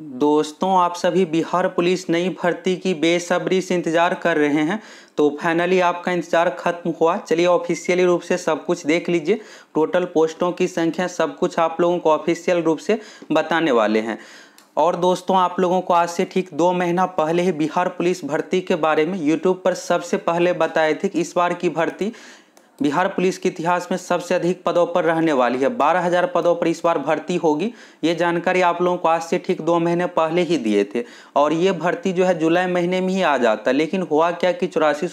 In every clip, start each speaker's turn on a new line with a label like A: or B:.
A: दोस्तों आप सभी बिहार पुलिस नई भर्ती की बेसब्री से इंतज़ार कर रहे हैं तो फाइनली आपका इंतज़ार खत्म हुआ चलिए ऑफिशियली रूप से सब कुछ देख लीजिए टोटल पोस्टों की संख्या सब कुछ आप लोगों को ऑफिशियल रूप से बताने वाले हैं और दोस्तों आप लोगों को आज से ठीक दो महीना पहले ही बिहार पुलिस भर्ती के बारे में यूट्यूब पर सबसे पहले बताए थे कि इस बार की भर्ती बिहार पुलिस के इतिहास में सबसे अधिक पदों पर रहने वाली है 12,000 पदों पर इस बार भर्ती होगी ये जानकारी आप लोगों को आज से ठीक दो महीने पहले ही दिए थे और ये भर्ती जो है जुलाई महीने में ही आ जाता लेकिन हुआ क्या कि चौरासी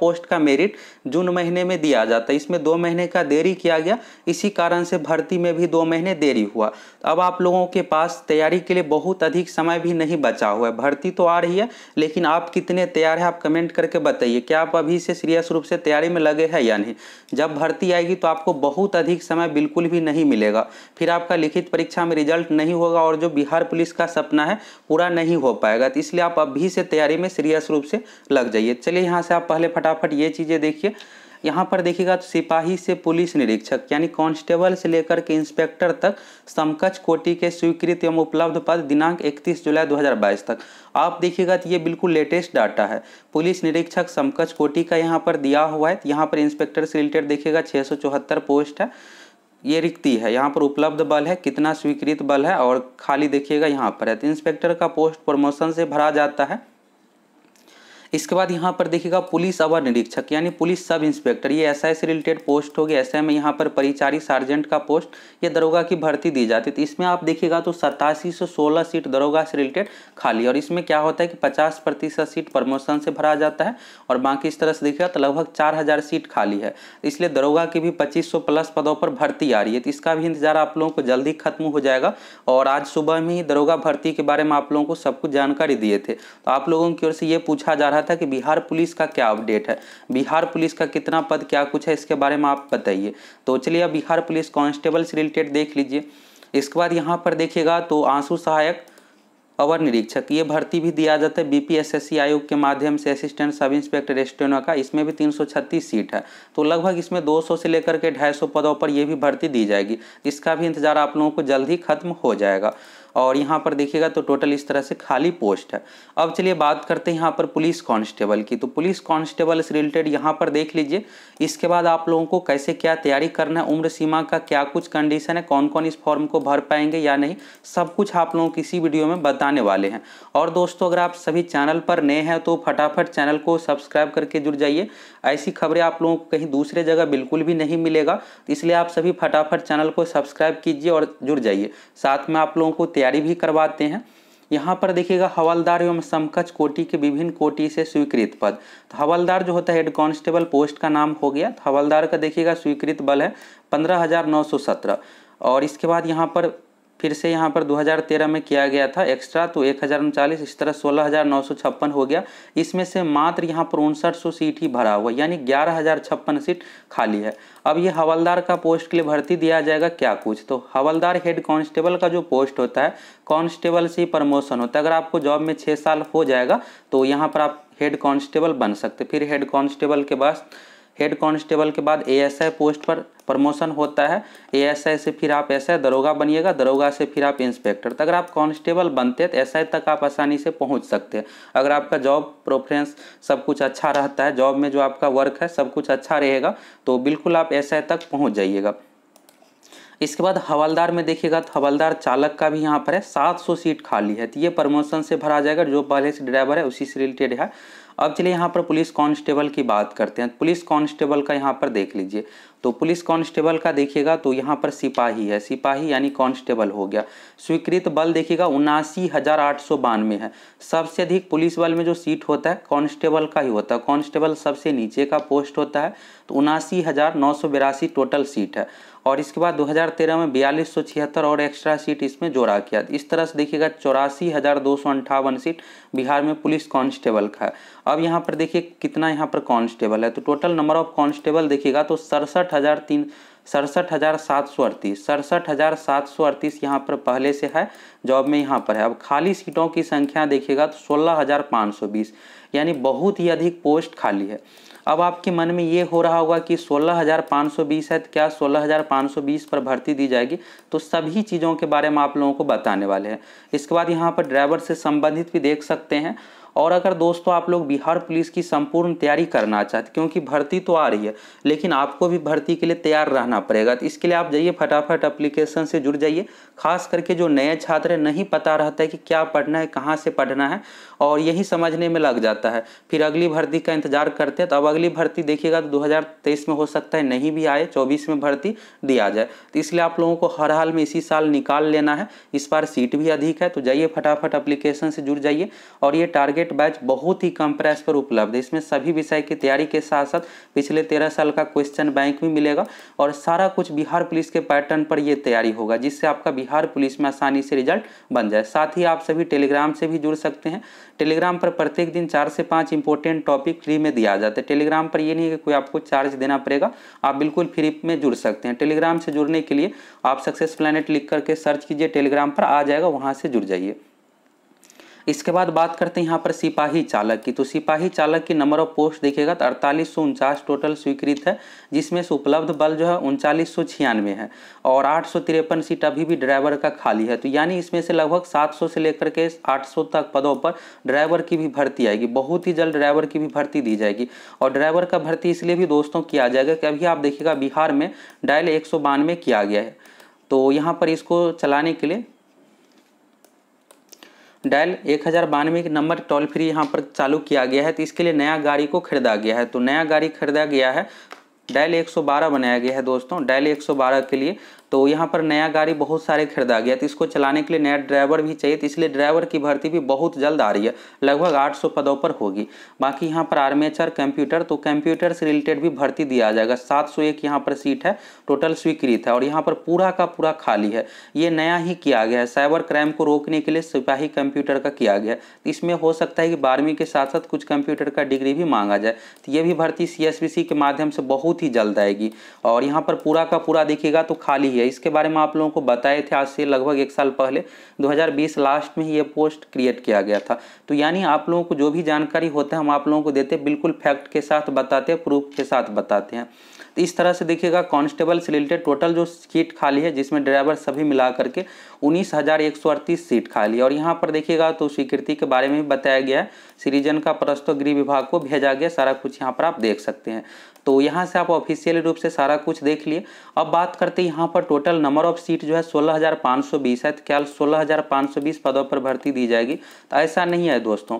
A: पोस्ट का मेरिट जून महीने में दिया जाता इसमें दो महीने का देरी किया गया इसी कारण से भर्ती में भी दो महीने देरी हुआ अब आप लोगों के पास तैयारी के लिए बहुत अधिक समय भी नहीं बचा हुआ है भर्ती तो आ रही है लेकिन आप कितने तैयार हैं आप कमेंट करके बताइए क्या आप अभी से सीरियस रूप से तैयारी में लगे हैं या नहीं जब भर्ती आएगी तो आपको बहुत अधिक समय बिल्कुल भी नहीं मिलेगा फिर आपका लिखित परीक्षा में रिजल्ट नहीं होगा और जो बिहार पुलिस का सपना है पूरा नहीं हो पाएगा तो इसलिए आप अभी से तैयारी में सीरियस रूप से लग जाइए चलिए यहाँ से आप पहले फटाफट ये चीज़ें देखिए यहाँ पर देखिएगा तो सिपाही से पुलिस निरीक्षक यानी कांस्टेबल से लेकर के इंस्पेक्टर तक समकक्ष कोटि के स्वीकृत एवं उपलब्ध पद दिनांक 31 जुलाई 2022 तक आप देखिएगा तो ये बिल्कुल लेटेस्ट डाटा है पुलिस निरीक्षक समकक्ष कोटि का यहाँ पर दिया हुआ है यहाँ पर इंस्पेक्टर से रिलेटेड देखिएगा छः पोस्ट है ये रिक्ति है यहाँ पर उपलब्ध बल है कितना स्वीकृत बल है और खाली देखिएगा यहाँ पर है तो इंस्पेक्टर का पोस्ट प्रमोशन से भरा जाता है इसके बाद यहाँ पर देखिएगा पुलिस अवर निरीक्षक यानी पुलिस सब इंस्पेक्टर ये एस से रिलेटेड पोस्ट होगी ऐसे में यहाँ पर परिचारी सार्जेंट का पोस्ट ये दरोगा की भर्ती दी जाती है तो इसमें आप देखिएगा तो सतासी से सोलह सीट दरोगा से रिलेटेड खाली और इसमें क्या होता है कि पचास प्रतिशत सीट प्रमोशन से भरा जाता है और बाकी इस तरह से देखिएगा तो लगभग चार सीट खाली है इसलिए दरोगा की भी पच्चीस प्लस पदों पर भर्ती आ रही है तो इसका भी इंतजार आप लोगों को जल्दी खत्म हो जाएगा और आज सुबह में ही दरोगा भर्ती के बारे में आप लोगों को सब कुछ जानकारी दिए थे तो आप लोगों की ओर से ये पूछा जा रहा था कि बिहार पुलिस का क्या अपडेट है बिहार पुलिस का कितना पद क्या कुछ है इसके बारे में आप बताइए तो चलिए आप बिहार पुलिस कांस्टेबल से रिलेटेड देख लीजिए इसके बाद यहाँ पर देखिएगा तो आंसू सहायक अवर निरीक्षक ये भर्ती भी दिया जाता है बीपीएसएससी आयोग के माध्यम से असिस्टेंट सब इंस्पेक्टर रेस्टोना का इसमें भी 336 सीट है तो लगभग इसमें 200 से लेकर के 250 पदों पर ये भी भर्ती दी जाएगी इसका भी इंतजार आप लोगों को जल्द ही खत्म हो जाएगा और यहाँ पर देखिएगा तो टोटल इस तरह से खाली पोस्ट है अब चलिए बात करते हैं यहाँ पर पुलिस कांस्टेबल की तो पुलिस कांस्टेबल से रिलेटेड यहाँ पर देख लीजिए इसके बाद आप लोगों को कैसे क्या तैयारी करना है उम्र सीमा का क्या कुछ कंडीशन है कौन कौन इस फॉर्म को भर पाएंगे या नहीं सब कुछ आप लोगों को इसी वीडियो में बताने वाले हैं और दोस्तों अगर आप सभी चैनल पर नए हैं तो फटाफट चैनल को सब्सक्राइब करके जुड़ जाइए ऐसी खबरें आप लोगों को कहीं दूसरे जगह बिल्कुल भी नहीं मिलेगा इसलिए आप सभी फटाफट चैनल को सब्सक्राइब कीजिए और जुड़ जाइए साथ में आप लोगों को तैयार तैयारी भी करवाते हैं यहाँ पर देखिएगा हवलदार एवं समकक्ष कोटि के विभिन्न कोटि से स्वीकृत पद तो हवलदार जो होता है हेड कांस्टेबल पोस्ट का नाम हो गया तो हवलदार का देखिएगा स्वीकृत बल है पंद्रह हज़ार नौ सौ सत्रह और इसके बाद यहाँ पर फिर से यहाँ पर 2013 में किया गया था एक्स्ट्रा तो एक इस तरह सोलह हो गया इसमें से मात्र यहाँ पर उनसठ सीट ही भरा हुआ यानी ग्यारह सीट खाली है अब ये हवलदार का पोस्ट के लिए भर्ती दिया जाएगा क्या कुछ तो हवलदार हेड कांस्टेबल का जो पोस्ट होता है कांस्टेबल से प्रमोशन होता है अगर आपको जॉब में छः साल हो जाएगा तो यहाँ पर आप हेड कांस्टेबल बन सकते फिर हेड कांस्टेबल के बाद हेड कांस्टेबल के बाद एएसआई पोस्ट पर प्रमोशन होता है एएसआई से फिर आप एसआई दरोगा बनिएगा दरोगा से फिर आप इंस्पेक्टर तो अगर आप कांस्टेबल बनते हैं तो एसआई तक आप आसानी से पहुंच सकते हैं अगर आपका जॉब प्रोफ्रेंस सब कुछ अच्छा रहता है जॉब में जो आपका वर्क है सब कुछ अच्छा रहेगा तो बिल्कुल आप एस तक पहुँच जाइएगा इसके बाद हवलदार में देखिएगा तो हवलदार चालक का भी यहाँ पर है 700 सीट खाली है तो ये प्रमोशन से भरा जाएगा जो पहले से ड्राइवर है उसी से रिलेटेड है अब चलिए यहाँ पर पुलिस कांस्टेबल की बात करते हैं पुलिस कांस्टेबल का यहाँ पर देख लीजिए तो पुलिस कांस्टेबल का देखिएगा तो यहाँ पर सिपाही है सिपाही यानी कांस्टेबल हो गया स्वीकृत बल देखिएगा उनासी हज़ार आठ सौ बानवे है सबसे अधिक पुलिस बल में जो सीट होता है कांस्टेबल का ही होता है कांस्टेबल सबसे नीचे का पोस्ट होता है तो उनासी हज़ार नौ सौ बिरासी टोटल सीट है और इसके बाद 2013 में बयालीस सौ छिहत्तर और एक्स्ट्रा सीट इसमें जोड़ा किया इस तरह से देखिएगा चौरासी हज़ार दो सौ अंठावन सीट बिहार में पुलिस कांस्टेबल का है अब यहाँ पर देखिए कितना यहाँ पर कांस्टेबल है तो टोटल नंबर ऑफ कांस्टेबल देखिएगा तो सड़सठ हज़ार तीन सड़सठ हज़ार सात सौ अड़तीस सड़सठ हज़ार सात सौ अड़तीस यहाँ पर पहले से है जॉब में यहाँ पर है अब खाली सीटों की संख्या देखिएगा तो सोलह हज़ार पाँच सौ बीस यानी बहुत ही अधिक पोस्ट खाली है अब आपके मन में ये हो रहा होगा कि 16,520 है तो क्या 16,520 पर भर्ती दी जाएगी तो सभी चीज़ों के बारे में आप लोगों को बताने वाले हैं इसके बाद यहाँ पर ड्राइवर से संबंधित भी देख सकते हैं और अगर दोस्तों आप लोग बिहार पुलिस की संपूर्ण तैयारी करना चाहते क्योंकि भर्ती तो आ रही है लेकिन आपको भी भर्ती के लिए तैयार रहना पड़ेगा तो इसके लिए आप जाइए फटाफट अप्लीकेशन से जुड़ जाइए खास करके जो नए छात्र नहीं पता रहता है कि क्या पढ़ना है कहाँ से पढ़ना है और यही समझने में लग जाता है फिर अगली भर्ती का इंतजार करते हैं तो अब अगली भर्ती देखिएगा तो 2023 में हो सकता है नहीं भी आए 24 में भर्ती दिया जाए तो इसलिए आप लोगों को हर हाल में इसी साल निकाल लेना है इस बार सीट भी अधिक है तो जाइए फटाफट अप्लीकेशन से जुड़ जाइए और ये टारगेट कैंडिडेट बैच बहुत ही कम प्राइस पर उपलब्ध है इसमें सभी विषय की तैयारी के साथ साथ पिछले तेरह साल का क्वेश्चन बैंक भी मिलेगा और सारा कुछ बिहार पुलिस के पैटर्न पर यह तैयारी होगा जिससे आपका बिहार पुलिस में आसानी से रिजल्ट बन जाए साथ ही आप सभी टेलीग्राम से भी जुड़ सकते हैं टेलीग्राम पर प्रत्येक दिन चार से पाँच इंपॉर्टेंट टॉपिक फ्री में दिया जाता है टेलीग्राम पर यह नहीं है कि कोई आपको चार्ज देना पड़ेगा आप बिल्कुल फ्री में जुड़ सकते हैं टेलीग्राम से जुड़ने के लिए आप सक्सेस प्लानट लिख करके सर्च कीजिए टेलीग्राम पर आ जाएगा वहाँ से जुड़ जाइए इसके बाद बात करते हैं यहाँ पर सिपाही चालक की तो सिपाही चालक की नंबर ऑफ पोस्ट देखिएगा तो अड़तालीस सौ उनचास टोटल स्वीकृत है जिसमें से उपलब्ध बल जो है उनचालीस सौ छियानवे है और आठ सौ तिरपन सीट अभी भी ड्राइवर का खाली है तो यानी इसमें से लगभग सात सौ से लेकर के आठ सौ तक पदों पर ड्राइवर की भी भर्ती आएगी बहुत ही जल्द ड्राइवर की भी भर्ती दी जाएगी और ड्राइवर का भर्ती इसलिए भी दोस्तों किया जाएगा कि अभी आप देखिएगा बिहार में डायल एक किया गया है तो यहाँ पर इसको चलाने के लिए डायल एक हज़ार बानवे के नंबर टोल फ्री यहाँ पर चालू किया गया है तो इसके लिए नया गाड़ी को खरीदा गया है तो नया गाड़ी खरीदा गया है डायल 112 बनाया गया है दोस्तों डायल 112 के लिए तो यहाँ पर नया गाड़ी बहुत सारे खरीदा गया तो इसको चलाने के लिए नया ड्राइवर भी चाहिए तो इसलिए ड्राइवर की भर्ती भी बहुत जल्द आ रही है लगभग 800 पदों पर होगी बाकी यहाँ पर आर्मेचर कंप्यूटर तो कंप्यूटर से रिलेटेड भी भर्ती दिया जाएगा सात सौ एक यहाँ पर सीट है टोटल स्वीकृत है और यहाँ पर पूरा का पूरा खाली है ये नया ही किया गया है साइबर क्राइम को रोकने के लिए सिपाही कंप्यूटर का किया गया है तो इसमें हो सकता है कि बारहवीं के साथ साथ कुछ कंप्यूटर का डिग्री भी मांगा जाए तो ये भी भर्ती सी के माध्यम से बहुत ही जल्द आएगी और यहाँ पर पूरा का पूरा देखिएगा तो खाली है इसके बारे में आप लोगों को बताए थे आज से लगभग एक साल पहले 2020 लास्ट में ही ये पोस्ट क्रिएट किया गया था तो यानी आप लोगों को जो भी जानकारी होता है हम आप लोगों को देते बिल्कुल फैक्ट के साथ बताते हैं प्रूफ के साथ बताते हैं तो इस तरह से देखिएगा कांस्टेबल से रिलेटेड टोटल जो सीट खाली है जिसमें ड्राइवर सभी मिला करके उन्नीस सीट खाली है और यहाँ पर देखिएगा तो स्वीकृति के बारे में भी बताया गया है सीरीजन का प्रस्तुत गृह विभाग को भेजा गया सारा कुछ यहाँ पर आप देख सकते हैं तो यहाँ से आप ऑफिशियल रूप से सारा कुछ देख लिए अब बात करते हैं यहाँ पर टोटल नंबर ऑफ सीट जो है 16,520 है तो क्या 16,520 पदों पर भर्ती दी जाएगी तो ऐसा नहीं है दोस्तों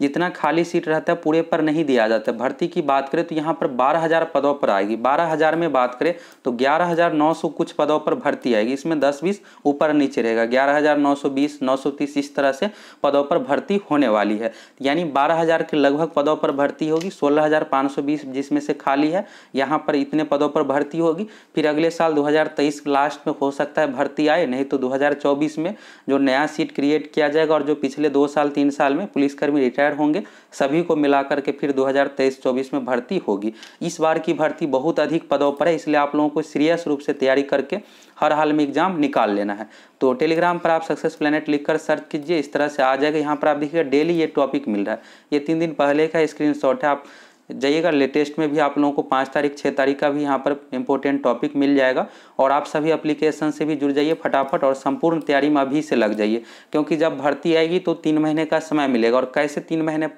A: जितना खाली सीट रहता है पूरे पर नहीं दिया जाता है भर्ती की बात करें तो यहाँ पर बारह हज़ार पदों पर आएगी बारह हज़ार में बात करें तो ग्यारह हज़ार नौ सौ कुछ पदों पर भर्ती आएगी इसमें दस बीस ऊपर नीचे रहेगा ग्यारह हज़ार नौ सौ बीस नौ सौ तीस इस तरह से पदों पर भर्ती होने वाली है यानी बारह हज़ार के लगभग पदों पर भर्ती होगी सोलह हज़ार पाँच सौ बीस जिसमें से खाली है यहाँ पर इतने पदों पर भर्ती होगी फिर अगले साल दो हज़ार तेईस लास्ट में हो सकता है भर्ती आए नहीं तो दो हज़ार चौबीस में जो नया सीट क्रिएट किया जाएगा और जो पिछले दो साल तीन साल में पुलिसकर्मी रिटायर रिटायर होंगे सभी को मिलाकर के फिर 2023-24 में भर्ती होगी इस बार की भर्ती बहुत अधिक पदों पर है इसलिए आप लोगों को सीरियस रूप से तैयारी करके हर हाल में एग्जाम निकाल लेना है तो टेलीग्राम पर आप सक्सेस प्लेनेट लिखकर सर्च कीजिए इस तरह से आ जाएगा यहाँ पर आप देखिएगा डेली ये टॉपिक मिल रहा है ये तीन दिन पहले का स्क्रीन है आप जाइएगा लेटेस्ट में भी आप लोगों को पाँच तारीख छः तारीख का भी यहाँ पर इम्पोर्टेंट टॉपिक मिल जाएगा और आप सभी अप्लीकेशन से भी जुड़ जाइए फटाफट और संपूर्ण तैयारी में अभी से लग जाइए क्योंकि जब भर्ती आएगी तो तीन महीने का समय मिलेगा और कैसे तीन महीने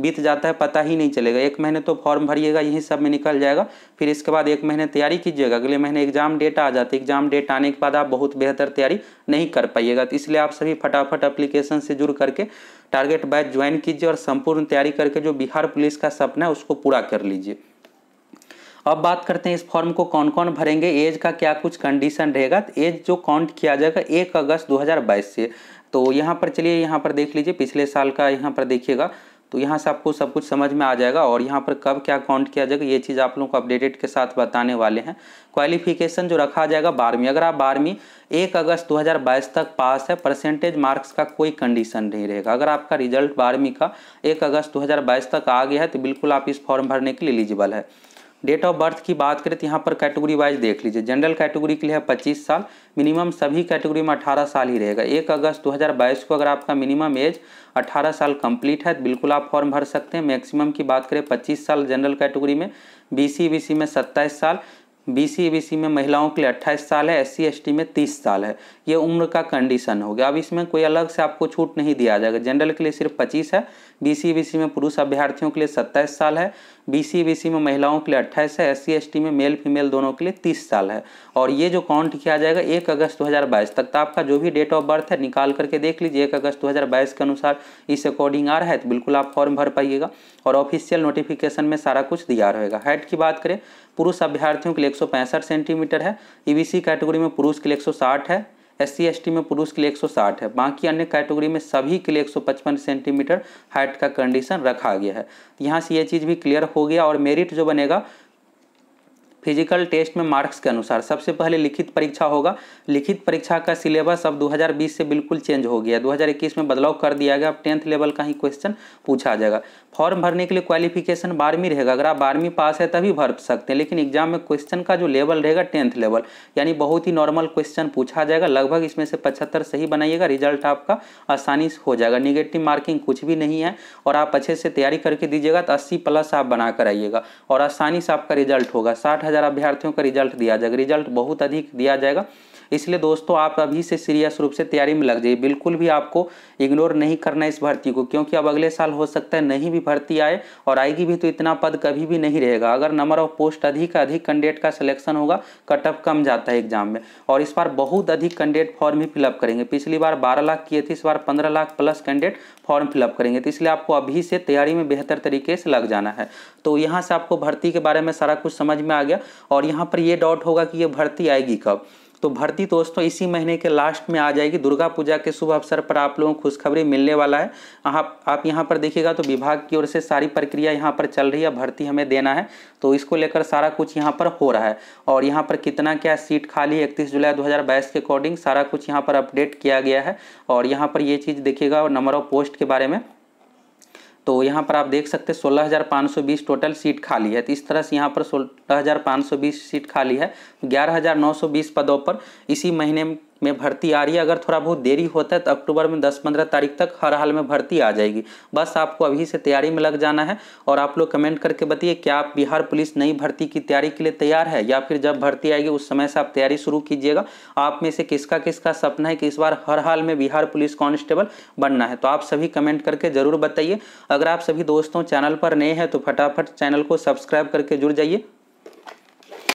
A: बीत जाता है पता ही नहीं चलेगा एक महीने तो फॉर्म भरिएगा यहीं सब में निकल जाएगा फिर इसके बाद एक महीने तैयारी कीजिएगा अगले महीने एग्जाम डेट आ जाती है एग्जाम डेट आने के बाद आप बहुत बेहतर तैयारी नहीं कर पाइएगा तो इसलिए आप सभी फटाफट अप्लीकेशन से जुड़ करके टारगेट बैच ज्वाइन कीजिए और संपूर्ण तैयारी करके जो बिहार पुलिस का सपना है उसको पूरा कर लीजिए अब बात करते हैं इस फॉर्म को कौन कौन भरेंगे एज का क्या कुछ कंडीशन रहेगा तो एज जो काउंट किया जाएगा एक अगस्त 2022 से तो यहाँ पर चलिए यहाँ पर देख लीजिए पिछले साल का यहाँ पर देखिएगा तो यहाँ से आपको सब कुछ समझ में आ जाएगा और यहाँ पर कब क्या काउंट किया जाएगा ये चीज़ आप लोगों को अपडेटेड के साथ बताने वाले हैं क्वालिफिकेशन जो रखा जाएगा बारहवीं अगर आप बारहवीं एक अगस्त 2022 तक पास है परसेंटेज मार्क्स का कोई कंडीशन नहीं रहेगा अगर आपका रिजल्ट बारहवीं का एक अगस्त 2022 तक आ गया है तो बिल्कुल आप इस फॉर्म भरने के लिए एलिजिबल है डेट ऑफ बर्थ की बात करें तो यहाँ पर कैटेगरी वाइज देख लीजिए जनरल कैटेगरी के लिए है पच्चीस साल मिनिमम सभी कैटेगरी में अठारह साल ही रहेगा एक अगस्त 2022 को अगर आपका मिनिमम एज 18 साल कंप्लीट है तो बिल्कुल आप फॉर्म भर सकते हैं मैक्सिमम की बात करें 25 साल जनरल कैटेगरी में बी सी में 27 साल बीसी सी में महिलाओं के लिए 28 साल है एससी एसटी में 30 साल है ये उम्र का कंडीशन हो गया अब इसमें कोई अलग से आपको छूट नहीं दिया जाएगा जनरल के लिए सिर्फ 25 है बीसी सी में पुरुष अभ्यर्थियों के लिए 27 साल है बीसी सी में महिलाओं के लिए 28 है एससी एसटी में मेल फीमेल दोनों के लिए 30 साल है और ये जो काउंट किया जाएगा एक अगस्त बाईस तक तो आपका जो भी डेट ऑफ बर्थ है निकाल करके देख लीजिए एक अगस्त बाईस के अनुसार इस अकॉर्डिंग आ रहा है तो बिल्कुल आप फॉर्म भर पाइएगा और ऑफिशियल नोटिफिकेशन में सारा कुछ दिया रहेगा हाइट की बात करें पुरुष अभ्यर्थियों के लिए एक सेंटीमीटर है ईबीसी e कैटेगरी में पुरुष के लिए 160 है एस सी में पुरुष के लिए 160 है बाकी अन्य कैटेगरी में सभी के लिए 155 सेंटीमीटर हाइट का कंडीशन रखा गया है यहाँ से ये चीज़ भी क्लियर हो गया और मेरिट जो बनेगा फिजिकल टेस्ट में मार्क्स के अनुसार सबसे पहले लिखित परीक्षा होगा लिखित परीक्षा का सिलेबस अब 2020 से बिल्कुल चेंज हो गया 2021 में बदलाव कर दिया गया अब टेंथ लेवल का ही क्वेश्चन पूछा जाएगा फॉर्म भरने के लिए क्वालिफिकेशन बारहवीं रहेगा अगर आप बारहवीं पास है तभी भर सकते हैं लेकिन एग्जाम में क्वेश्चन का जो लेवल रहेगा टेंथ लेवल यानी बहुत ही नॉर्मल क्वेश्चन पूछा जाएगा लगभग इसमें से पचहत्तर सही बनाइएगा रिजल्ट आपका आसानी से हो जाएगा निगेटिव मार्किंग कुछ भी नहीं है और आप अच्छे से तैयारी करके दीजिएगा तो अस्सी प्लस आप बना कर आइएगा और आसानी से आपका रिजल्ट होगा साठ हज़ार अभ्यर्थियों का रिजल्ट दिया जाएगा रिजल्ट बहुत अधिक दिया जाएगा इसलिए दोस्तों आप अभी से सीरियस रूप से तैयारी में लग जाइए बिल्कुल भी आपको इग्नोर नहीं करना इस भर्ती को क्योंकि अब अगले साल हो सकता है नहीं भी भर्ती आए और आएगी भी तो इतना पद कभी भी नहीं रहेगा अगर नंबर ऑफ पोस्ट अधिक अधिक कैंडिडेट का सिलेक्शन होगा कट ऑफ कम जाता है एग्जाम में और इस बार बहुत अधिक कैंडिडेट फॉर्म ही फिलअप करेंगे पिछली बार बारह लाख किए थे इस बार पंद्रह lakh plus candidate form fill up करेंगे तो इसलिए आपको अभी से तैयारी में बेहतर तरीके से लग जाना है तो यहाँ से आपको भर्ती के बारे में सारा कुछ समझ में आ गया और यहाँ पर ये डाउट होगा कि ये भर्ती आएगी कब तो भर्ती दोस्तों इसी महीने के लास्ट में आ जाएगी दुर्गा पूजा के शुभ अवसर पर आप लोगों को खुशखबरी मिलने वाला है आप आप यहाँ पर देखिएगा तो विभाग की ओर से सारी प्रक्रिया यहाँ पर चल रही है भर्ती हमें देना है तो इसको लेकर सारा कुछ यहाँ पर हो रहा है और यहाँ पर कितना क्या सीट खाली इकतीस जुलाई दो के अकॉर्डिंग सारा कुछ यहाँ पर अपडेट किया गया है और यहाँ पर ये चीज़ देखिएगा और नंबर ऑफ पोस्ट के बारे में तो यहाँ पर आप देख सकते हैं सोलह हज़ार पाँच सौ बीस टोटल सीट खाली है तो इस तरह से यहाँ पर सोलह हज़ार पाँच सौ बीस सीट खाली है तो ग्यारह हज़ार नौ सौ बीस पदों पर इसी महीने में भर्ती आ रही है अगर थोड़ा बहुत देरी होता है तो अक्टूबर में दस पंद्रह तारीख तक हर हाल में भर्ती आ जाएगी बस आपको अभी से तैयारी में लग जाना है और आप लोग कमेंट करके बताइए क्या आप बिहार पुलिस नई भर्ती की तैयारी के लिए तैयार है या फिर जब भर्ती आएगी उस समय से आप तैयारी शुरू कीजिएगा आप में से किसका किसका सपना है कि इस बार हर हाल में बिहार पुलिस कॉन्स्टेबल बनना है तो आप सभी कमेंट करके ज़रूर बताइए अगर आप सभी दोस्तों चैनल पर नए हैं तो फटाफट चैनल को सब्सक्राइब करके जुड़ जाइए